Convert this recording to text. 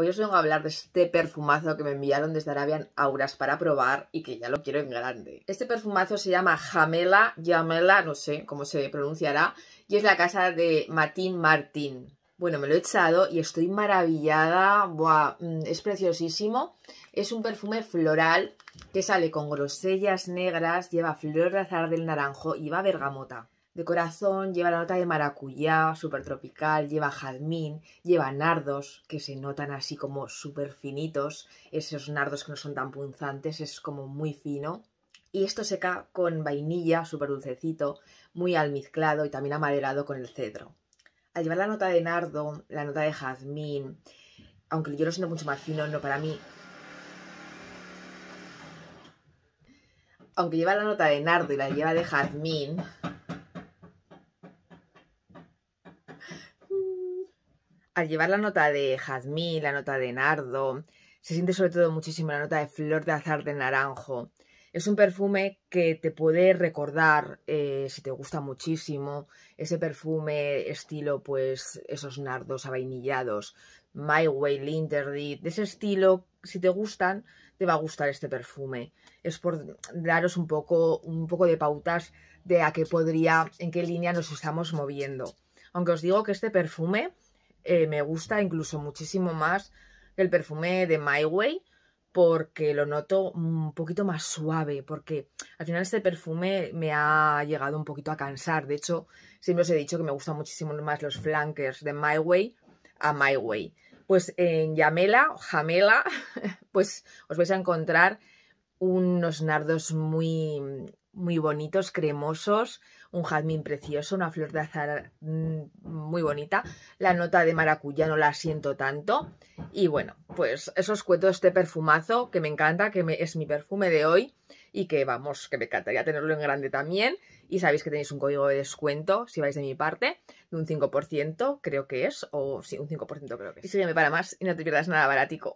Hoy os vengo a hablar de este perfumazo que me enviaron desde Arabian Auras para probar y que ya lo quiero en grande. Este perfumazo se llama Jamela, Jamela, no sé cómo se pronunciará, y es la casa de Matin Martín. Bueno, me lo he echado y estoy maravillada, mm, es preciosísimo. Es un perfume floral que sale con grosellas negras, lleva flor de azar del naranjo y va bergamota. De corazón lleva la nota de maracuyá, súper tropical, lleva jazmín, lleva nardos, que se notan así como súper finitos, esos nardos que no son tan punzantes, es como muy fino. Y esto seca con vainilla, súper dulcecito, muy almizclado y también amaderado con el cedro. Al llevar la nota de nardo, la nota de jazmín, aunque yo lo siento mucho más fino, no para mí. Aunque lleva la nota de nardo y la lleva de jazmín, al llevar la nota de jazmín, la nota de nardo, se siente sobre todo muchísimo la nota de flor de azar de naranjo. Es un perfume que te puede recordar, eh, si te gusta muchísimo, ese perfume estilo, pues, esos nardos avainillados, My Way, Linterdit, de ese estilo, si te gustan, te va a gustar este perfume. Es por daros un poco, un poco de pautas de a qué podría, en qué línea nos estamos moviendo. Aunque os digo que este perfume eh, me gusta incluso muchísimo más el perfume de My Way porque lo noto un poquito más suave, porque al final este perfume me ha llegado un poquito a cansar. De hecho, siempre os he dicho que me gustan muchísimo más los flankers de My Way a My Way. Pues en Yamela, Jamela, pues os vais a encontrar unos nardos muy, muy bonitos, cremosos, un jazmín precioso, una flor de azahar mm, muy bonita. La nota de maracuyá no la siento tanto. Y bueno, pues eso os cuento este perfumazo que me encanta, que es mi perfume de hoy y que vamos, que me encantaría tenerlo en grande también. Y sabéis que tenéis un código de descuento, si vais de mi parte, de un 5%, creo que es, o sí, un 5% creo que es. Y sígueme para más y no te pierdas nada baratico.